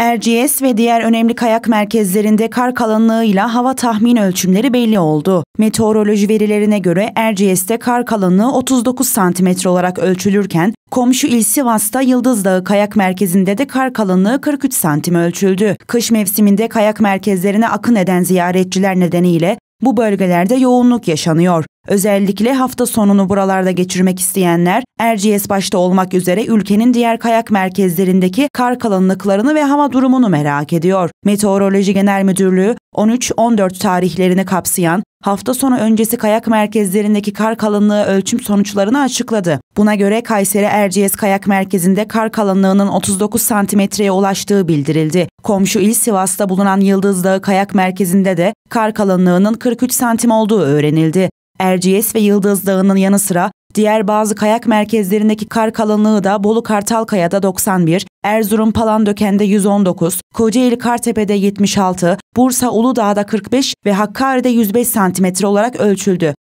Erciyes ve diğer önemli kayak merkezlerinde kar kalınlığıyla hava tahmin ölçümleri belli oldu. Meteoroloji verilerine göre Erciyes'te kar kalınlığı 39 santimetre olarak ölçülürken, komşu il Sivas'ta Yıldız Dağı Kayak Merkezi'nde de kar kalınlığı 43 santim ölçüldü. Kış mevsiminde kayak merkezlerine akın eden ziyaretçiler nedeniyle bu bölgelerde yoğunluk yaşanıyor. Özellikle hafta sonunu buralarda geçirmek isteyenler Erciyes başta olmak üzere ülkenin diğer kayak merkezlerindeki kar kalınlıklarını ve hava durumunu merak ediyor. Meteoroloji Genel Müdürlüğü 13-14 tarihlerini kapsayan hafta sonu öncesi kayak merkezlerindeki kar kalınlığı ölçüm sonuçlarını açıkladı. Buna göre Kayseri Erciyes Kayak Merkezi'nde kar kalınlığının 39 santimetreye ulaştığı bildirildi. Komşu il Sivas'ta bulunan Yıldız Dağı Kayak Merkezi'nde de kar kalınlığının 43 santim olduğu öğrenildi. Erciyes ve Yıldız Dağı'nın yanı sıra diğer bazı kayak merkezlerindeki kar kalınlığı da Bolu Kartalkaya'da 91, Erzurum Palandöken'de 119, Kocaeli Kartepe'de 76, Bursa Uludağ'da 45 ve Hakkari'de 105 santimetre olarak ölçüldü.